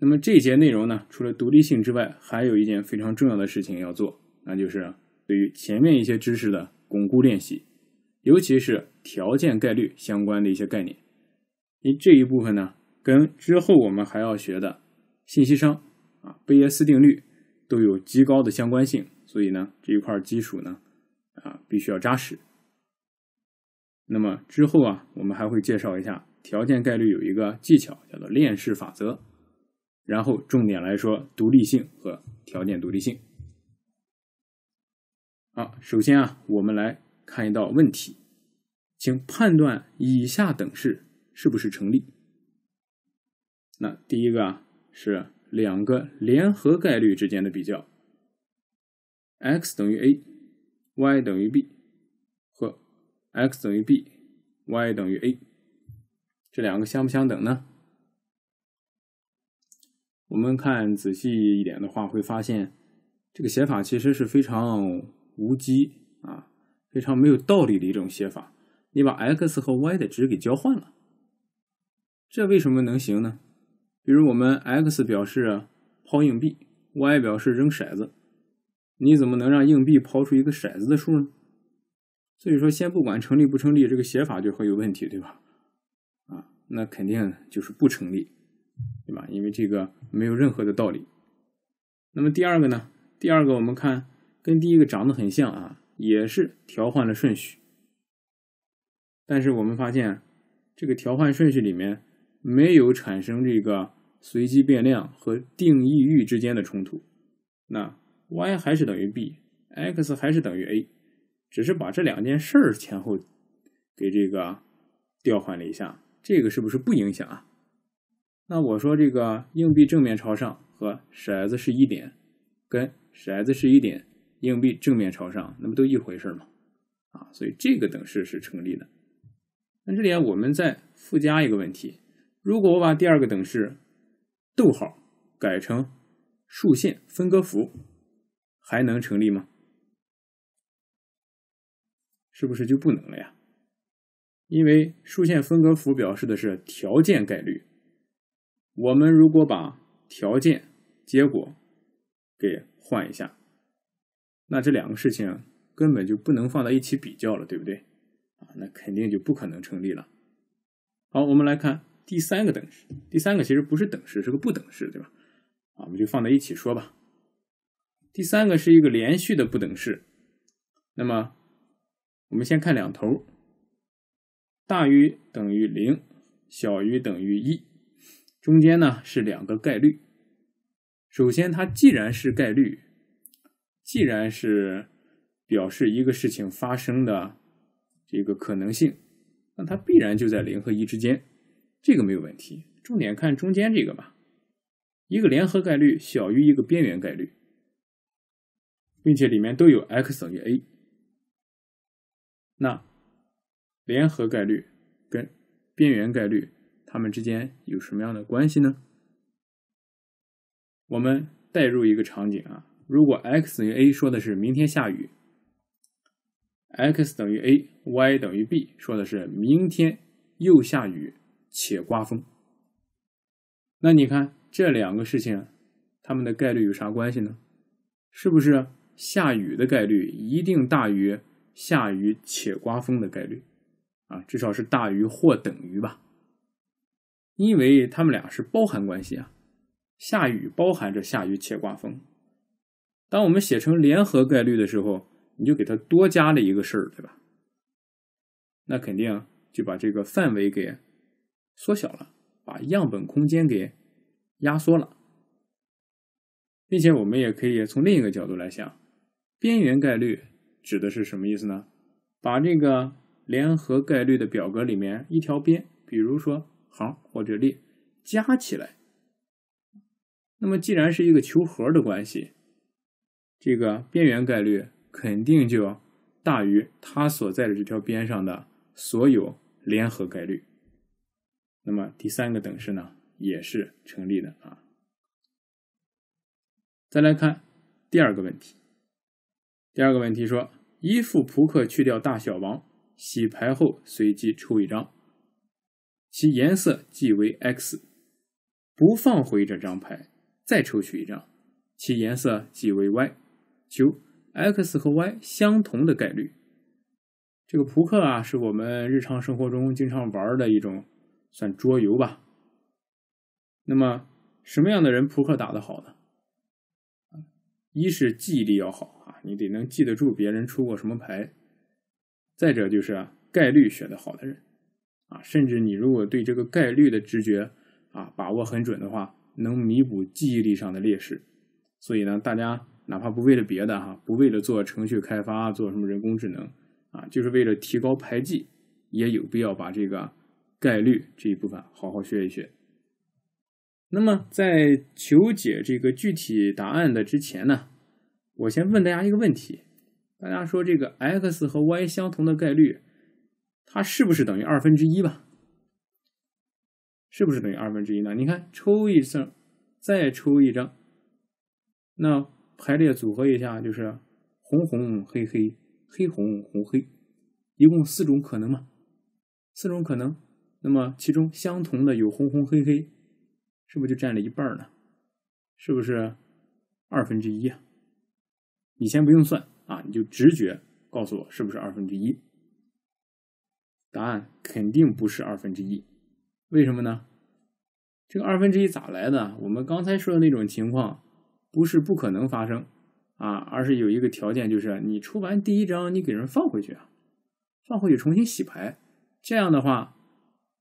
那么这一节内容呢，除了独立性之外，还有一件非常重要的事情要做，那就是对于前面一些知识的巩固练习，尤其是条件概率相关的一些概念。因这一部分呢，跟之后我们还要学的信息熵啊、贝叶斯定律都有极高的相关性，所以呢，这一块基础呢，啊，必须要扎实。那么之后啊，我们还会介绍一下条件概率有一个技巧，叫做链式法则。然后重点来说独立性和条件独立性。好，首先啊，我们来看一道问题，请判断以下等式是不是成立。那第一个啊，是两个联合概率之间的比较。X 等于 a，Y 等于 b 和 X 等于 b，Y 等于 a，这两个相不相等呢？我们看仔细一点的话，会发现这个写法其实是非常无稽啊，非常没有道理的一种写法。你把 x 和 y 的值给交换了，这为什么能行呢？比如我们 x 表示抛硬币，y 表示扔骰子，你怎么能让硬币抛出一个骰子的数呢？所以说，先不管成立不成立，这个写法就会有问题，对吧？啊，那肯定就是不成立。对吧？因为这个没有任何的道理。那么第二个呢？第二个我们看跟第一个长得很像啊，也是调换了顺序。但是我们发现这个调换顺序里面没有产生这个随机变量和定义域之间的冲突。那 y 还是等于 b，x 还是等于 a，只是把这两件事儿前后给这个调换了一下，这个是不是不影响啊？那我说这个硬币正面朝上和骰子是一点，跟骰子是一点，硬币正面朝上，那不都一回事吗？啊，所以这个等式是成立的。那这里我们再附加一个问题：如果我把第二个等式逗号改成竖线分割符，还能成立吗？是不是就不能了呀？因为竖线分割符表示的是条件概率。我们如果把条件、结果给换一下，那这两个事情根本就不能放在一起比较了，对不对？啊，那肯定就不可能成立了。好，我们来看第三个等式，第三个其实不是等式，是个不等式，对吧？啊，我们就放在一起说吧。第三个是一个连续的不等式，那么我们先看两头，大于等于零，小于等于一。中间呢是两个概率，首先它既然是概率，既然是表示一个事情发生的这个可能性，那它必然就在零和一之间，这个没有问题。重点看中间这个吧，一个联合概率小于一个边缘概率，并且里面都有 x 等于 a，那联合概率跟边缘概率。它们之间有什么样的关系呢？我们代入一个场景啊，如果 x 等于 a 说的是明天下雨，x 等于 a，y 等于 b 说的是明天又下雨且刮风。那你看这两个事情，它们的概率有啥关系呢？是不是下雨的概率一定大于下雨且刮风的概率啊？至少是大于或等于吧？因为他们俩是包含关系啊，下雨包含着下雨且刮风。当我们写成联合概率的时候，你就给它多加了一个事儿，对吧？那肯定就把这个范围给缩小了，把样本空间给压缩了，并且我们也可以从另一个角度来想，边缘概率指的是什么意思呢？把这个联合概率的表格里面一条边，比如说。行或者列加起来，那么既然是一个求和的关系，这个边缘概率肯定就要大于它所在的这条边上的所有联合概率。那么第三个等式呢也是成立的啊。再来看第二个问题，第二个问题说一副扑克去掉大小王，洗牌后随机抽一张。其颜色即为 x，不放回这张牌，再抽取一张，其颜色即为 y，求 x 和 y 相同的概率。这个扑克啊，是我们日常生活中经常玩的一种，算桌游吧。那么什么样的人扑克打得好呢？一是记忆力要好啊，你得能记得住别人出过什么牌。再者就是概率选的好的人。啊，甚至你如果对这个概率的直觉啊把握很准的话，能弥补记忆力上的劣势。所以呢，大家哪怕不为了别的哈，不为了做程序开发，做什么人工智能啊，就是为了提高排技，也有必要把这个概率这一部分好好学一学。那么，在求解这个具体答案的之前呢，我先问大家一个问题：大家说这个 X 和 Y 相同的概率？它是不是等于二分之一吧？是不是等于二分之一呢？你看，抽一张，再抽一张，那排列组合一下，就是红红黑黑、黑红红黑，一共四种可能嘛？四种可能，那么其中相同的有红红黑黑，是不是就占了一半呢？是不是二分之一啊？你先不用算啊，你就直觉告诉我是不是二分之一。答案肯定不是二分之一，为什么呢？这个二分之一咋来的？我们刚才说的那种情况不是不可能发生啊，而是有一个条件，就是你抽完第一张，你给人放回去啊，放回去重新洗牌。这样的话，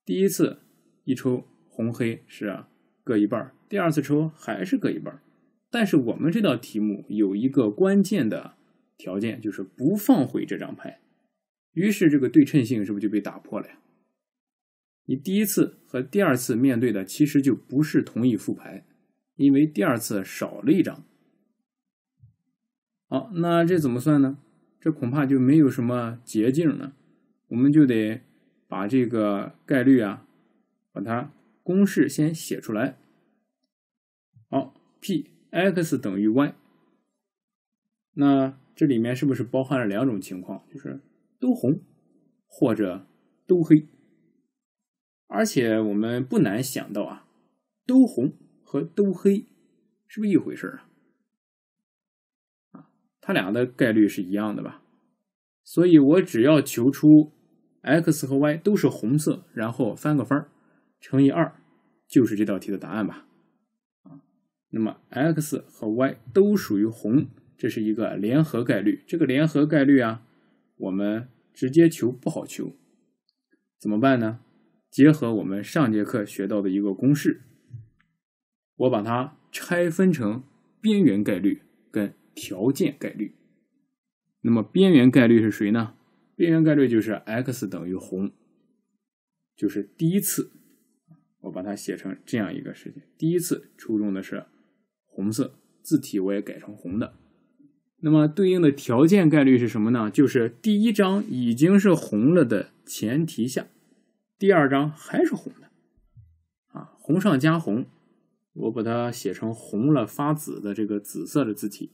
第一次一抽红黑是各一半第二次抽还是各一半但是我们这道题目有一个关键的条件，就是不放回这张牌。于是这个对称性是不是就被打破了呀？你第一次和第二次面对的其实就不是同一副牌，因为第二次少了一张。好，那这怎么算呢？这恐怕就没有什么捷径了，我们就得把这个概率啊，把它公式先写出来。好，P(X 等于 Y)。那这里面是不是包含了两种情况？就是都红或者都黑，而且我们不难想到啊，都红和都黑是不是一回事啊？啊，它俩的概率是一样的吧？所以我只要求出 x 和 y 都是红色，然后翻个番乘以二，就是这道题的答案吧？啊，那么 x 和 y 都属于红，这是一个联合概率，这个联合概率啊。我们直接求不好求，怎么办呢？结合我们上节课学到的一个公式，我把它拆分成边缘概率跟条件概率。那么边缘概率是谁呢？边缘概率就是 X 等于红，就是第一次，我把它写成这样一个事情：第一次出中的是红色，字体我也改成红的。那么对应的条件概率是什么呢？就是第一张已经是红了的前提下，第二张还是红的，啊，红上加红，我把它写成红了发紫的这个紫色的字体。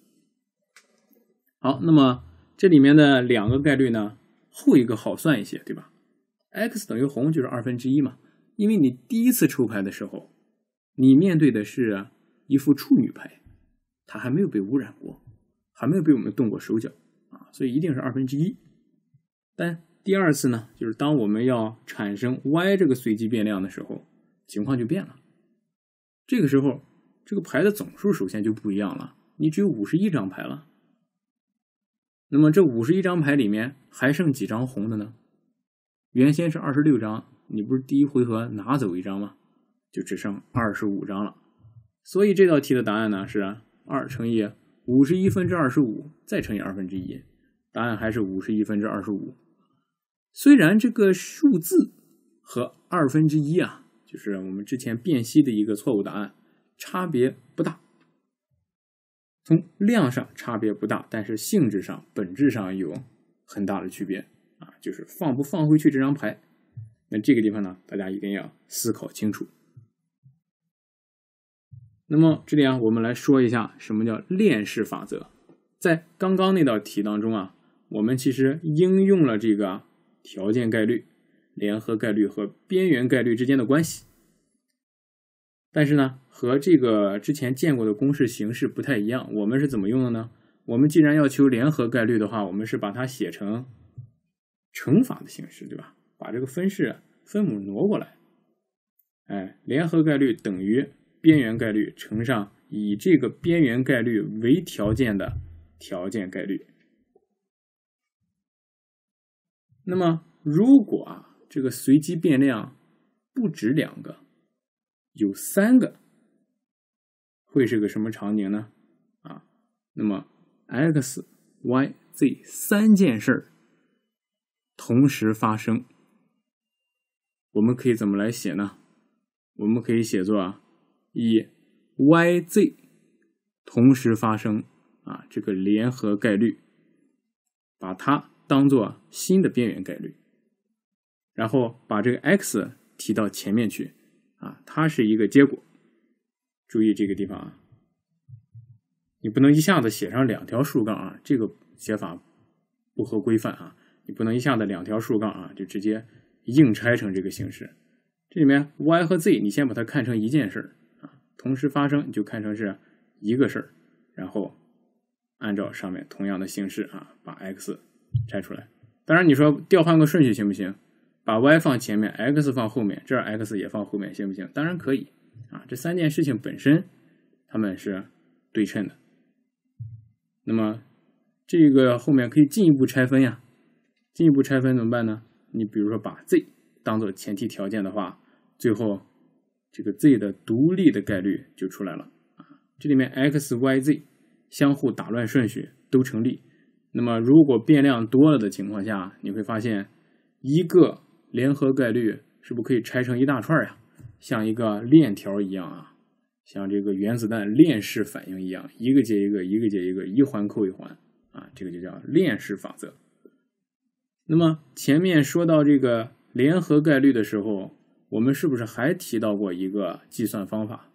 好，那么这里面的两个概率呢，后一个好算一些，对吧？X 等于红就是二分之一嘛，因为你第一次抽牌的时候，你面对的是一副处女牌，它还没有被污染过。还没有被我们动过手脚啊，所以一定是二分之一。但第二次呢，就是当我们要产生 Y 这个随机变量的时候，情况就变了。这个时候，这个牌的总数首先就不一样了，你只有五十一张牌了。那么这五十一张牌里面还剩几张红的呢？原先是二十六张，你不是第一回合拿走一张吗？就只剩二十五张了。所以这道题的答案呢是二乘以。五十一分之二十五再乘以二分之一，答案还是五十一分之二十五。虽然这个数字和二分之一啊，就是我们之前辨析的一个错误答案差别不大，从量上差别不大，但是性质上、本质上有很大的区别啊，就是放不放回去这张牌。那这个地方呢，大家一定要思考清楚。那么这里啊，我们来说一下什么叫链式法则。在刚刚那道题当中啊，我们其实应用了这个条件概率、联合概率和边缘概率之间的关系。但是呢，和这个之前见过的公式形式不太一样。我们是怎么用的呢？我们既然要求联合概率的话，我们是把它写成乘法的形式，对吧？把这个分式分母挪过来，哎，联合概率等于。边缘概率乘上以这个边缘概率为条件的条件概率。那么，如果啊这个随机变量不止两个，有三个，会是个什么场景呢？啊，那么 x、y、z 三件事儿同时发生，我们可以怎么来写呢？我们可以写作啊。以 Y、Z 同时发生啊，这个联合概率，把它当做新的边缘概率，然后把这个 X 提到前面去啊，它是一个结果。注意这个地方啊，你不能一下子写上两条竖杠啊，这个写法不合规范啊，你不能一下子两条竖杠啊，就直接硬拆成这个形式。这里面 Y 和 Z，你先把它看成一件事儿。同时发生就看成是一个事儿，然后按照上面同样的形式啊，把 x 拆出来。当然你说调换个顺序行不行？把 y 放前面，x 放后面，这 x 也放后面行不行？当然可以啊。这三件事情本身它们是对称的。那么这个后面可以进一步拆分呀。进一步拆分怎么办呢？你比如说把 z 当做前提条件的话，最后。这个 Z 的独立的概率就出来了啊！这里面 X、Y、Z 相互打乱顺序都成立。那么，如果变量多了的情况下，你会发现一个联合概率是不是可以拆成一大串呀？像一个链条一样啊，像这个原子弹链式反应一样，一个接一个，一个接一个，一环扣一环啊！这个就叫链式法则。那么前面说到这个联合概率的时候。我们是不是还提到过一个计算方法？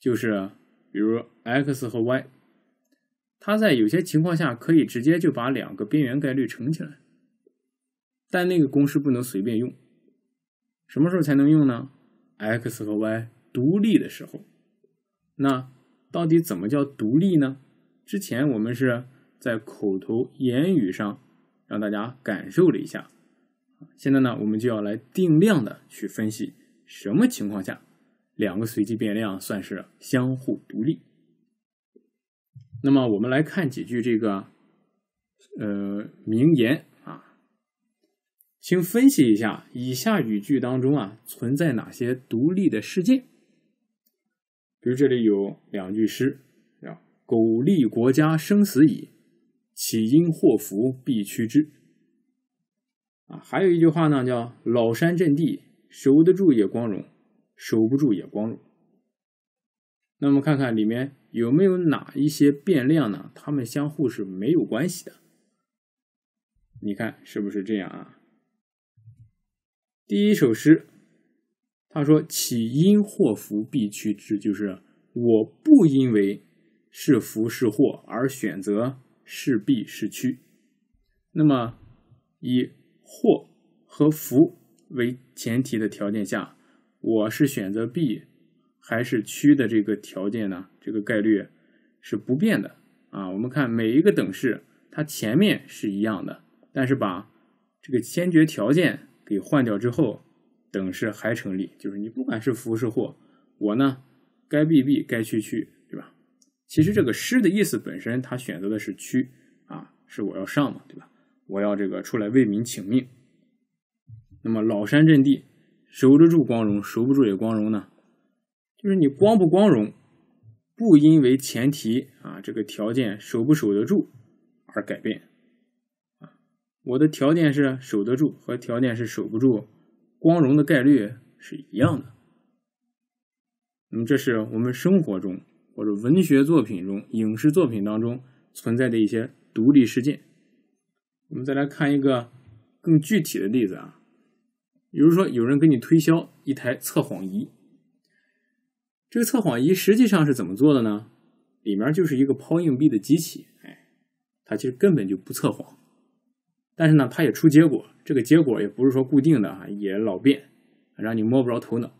就是比如 X 和 Y，它在有些情况下可以直接就把两个边缘概率乘起来，但那个公式不能随便用。什么时候才能用呢？X 和 Y 独立的时候。那到底怎么叫独立呢？之前我们是在口头言语上让大家感受了一下。现在呢，我们就要来定量的去分析什么情况下两个随机变量算是相互独立。那么，我们来看几句这个呃名言啊，请分析一下以下语句当中啊存在哪些独立的事件。比如这里有两句诗：叫“苟利国家生死以，岂因祸福避趋之”。啊，还有一句话呢，叫“老山阵地守得住也光荣，守不住也光荣”。那么看看里面有没有哪一些变量呢？它们相互是没有关系的。你看是不是这样啊？第一首诗，他说：“岂因祸福避趋之？”就是我不因为是福是祸而选择是避是趋。那么一。或和福为前提的条件下，我是选择 B 还是区的这个条件呢？这个概率是不变的啊。我们看每一个等式，它前面是一样的，但是把这个先决条件给换掉之后，等式还成立。就是你不管是福是祸，我呢该 B B 该去去，对吧？其实这个失的意思本身，它选择的是区啊，是我要上嘛，对吧？我要这个出来为民请命。那么老山阵地守得住光荣，守不住也光荣呢？就是你光不光荣，不因为前提啊这个条件守不守得住而改变啊。我的条件是守得住和条件是守不住，光荣的概率是一样的。那么这是我们生活中或者文学作品中、影视作品当中存在的一些独立事件。我们再来看一个更具体的例子啊，比如说有人给你推销一台测谎仪，这个测谎仪实际上是怎么做的呢？里面就是一个抛硬币的机器，哎，它其实根本就不测谎，但是呢，它也出结果，这个结果也不是说固定的啊，也老变，让你摸不着头脑。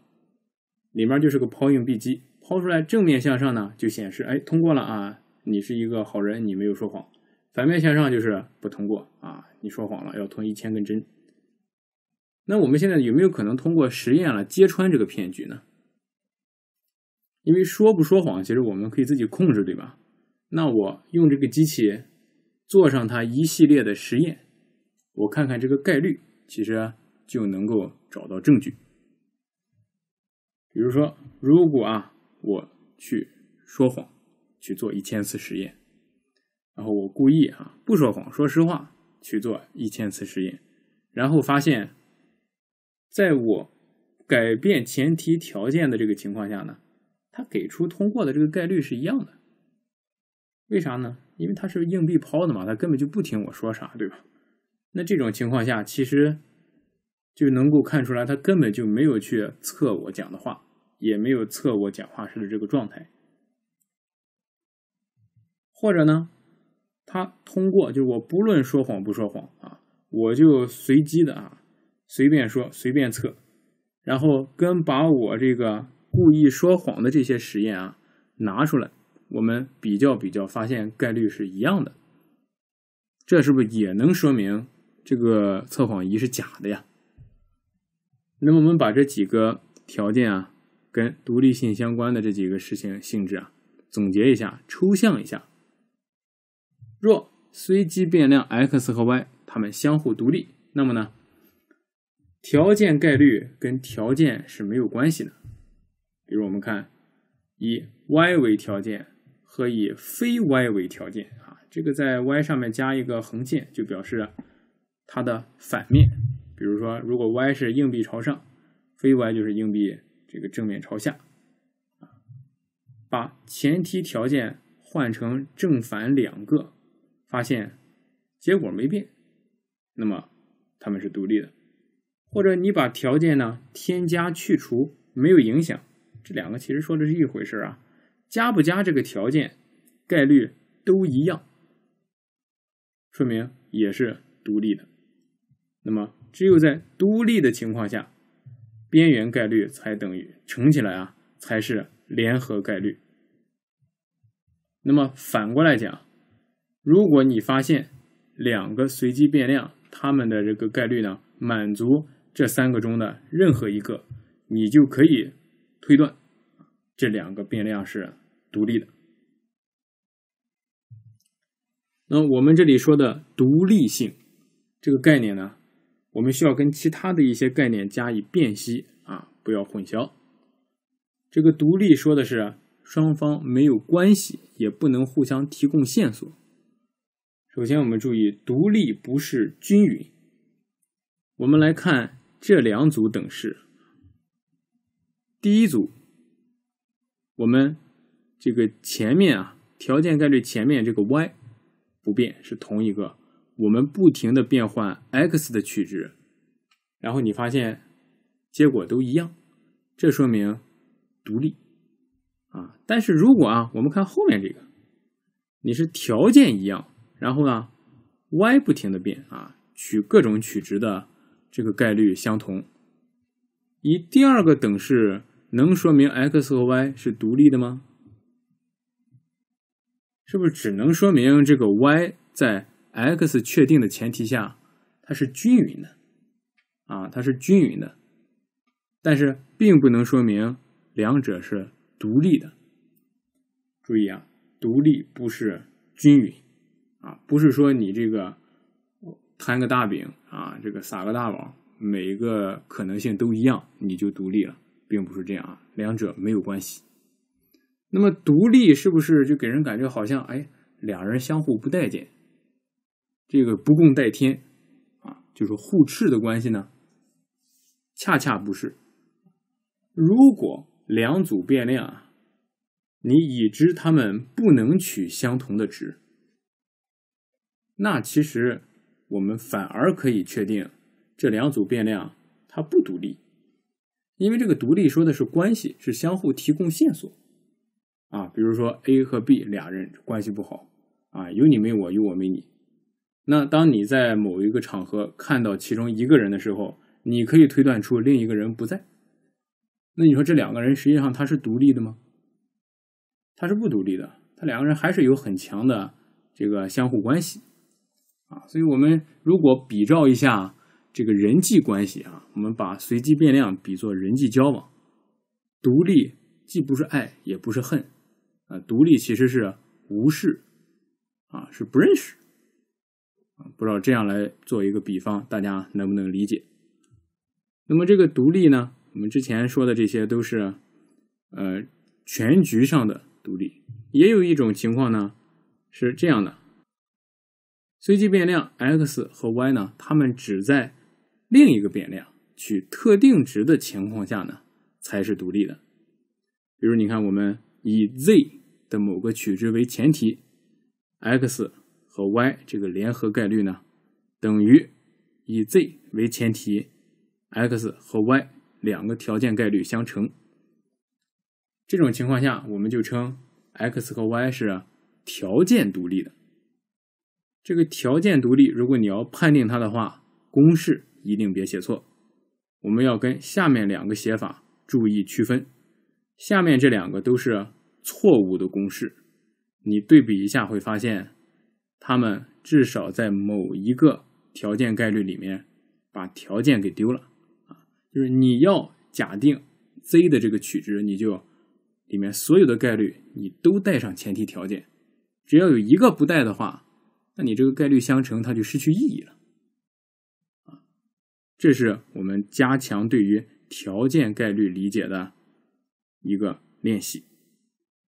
里面就是个抛硬币机，抛出来正面向上呢，就显示哎通过了啊，你是一个好人，你没有说谎。反面向上就是不通过啊！你说谎了，要通一千根针。那我们现在有没有可能通过实验了揭穿这个骗局呢？因为说不说谎，其实我们可以自己控制，对吧？那我用这个机器做上它一系列的实验，我看看这个概率，其实就能够找到证据。比如说，如果啊，我去说谎，去做一千次实验。然后我故意哈不说谎，说实话去做一千次实验，然后发现，在我改变前提条件的这个情况下呢，它给出通过的这个概率是一样的。为啥呢？因为它是硬币抛的嘛，它根本就不听我说啥，对吧？那这种情况下，其实就能够看出来，他根本就没有去测我讲的话，也没有测我讲话时的这个状态，或者呢？他通过就是我不论说谎不说谎啊，我就随机的啊，随便说随便测，然后跟把我这个故意说谎的这些实验啊拿出来，我们比较比较，发现概率是一样的，这是不是也能说明这个测谎仪是假的呀？那么我们把这几个条件啊跟独立性相关的这几个事情性质啊总结一下，抽象一下。若随机变量 X 和 Y 它们相互独立，那么呢？条件概率跟条件是没有关系的。比如我们看以 Y 为条件和以非 Y 为条件啊，这个在 Y 上面加一个横线就表示它的反面。比如说，如果 Y 是硬币朝上，非 Y 就是硬币这个正面朝下。把前提条件换成正反两个。发现结果没变，那么他们是独立的。或者你把条件呢添加去除没有影响，这两个其实说的是一回事啊。加不加这个条件，概率都一样，说明也是独立的。那么只有在独立的情况下，边缘概率才等于乘起来啊，才是联合概率。那么反过来讲。如果你发现两个随机变量，它们的这个概率呢，满足这三个中的任何一个，你就可以推断这两个变量是独立的。那我们这里说的独立性这个概念呢，我们需要跟其他的一些概念加以辨析啊，不要混淆。这个独立说的是双方没有关系，也不能互相提供线索。首先，我们注意独立不是均匀。我们来看这两组等式，第一组，我们这个前面啊，条件概率前面这个 y 不变是同一个，我们不停的变换 x 的取值，然后你发现结果都一样，这说明独立啊。但是如果啊，我们看后面这个，你是条件一样。然后呢，Y 不停的变啊，取各种取值的这个概率相同。以第二个等式能说明 X 和 Y 是独立的吗？是不是只能说明这个 Y 在 X 确定的前提下，它是均匀的啊？它是均匀的，但是并不能说明两者是独立的。注意啊，独立不是均匀。啊，不是说你这个摊个大饼啊，这个撒个大网，每个可能性都一样，你就独立了，并不是这样啊，两者没有关系。那么独立是不是就给人感觉好像哎，两人相互不待见，这个不共戴天啊，就是互斥的关系呢？恰恰不是。如果两组变量，你已知它们不能取相同的值。那其实我们反而可以确定这两组变量它不独立，因为这个独立说的是关系，是相互提供线索啊。比如说 A 和 B 俩人关系不好啊，有你没我，有我没你。那当你在某一个场合看到其中一个人的时候，你可以推断出另一个人不在。那你说这两个人实际上他是独立的吗？他是不独立的，他两个人还是有很强的这个相互关系。啊，所以我们如果比照一下这个人际关系啊，我们把随机变量比作人际交往，独立既不是爱也不是恨，啊，独立其实是无视，啊，是不认识，啊，不知道这样来做一个比方，大家能不能理解？那么这个独立呢，我们之前说的这些都是，呃，全局上的独立，也有一种情况呢，是这样的。随机变量 X 和 Y 呢？它们只在另一个变量取特定值的情况下呢，才是独立的。比如，你看我们以 Z 的某个取值为前提，X 和 Y 这个联合概率呢，等于以 Z 为前提 X 和 Y 两个条件概率相乘。这种情况下，我们就称 X 和 Y 是条件独立的。这个条件独立，如果你要判定它的话，公式一定别写错。我们要跟下面两个写法注意区分，下面这两个都是错误的公式。你对比一下会发现，它们至少在某一个条件概率里面把条件给丢了啊。就是你要假定 Z 的这个取值，你就里面所有的概率你都带上前提条件，只要有一个不带的话。那你这个概率相乘，它就失去意义了，啊，这是我们加强对于条件概率理解的一个练习。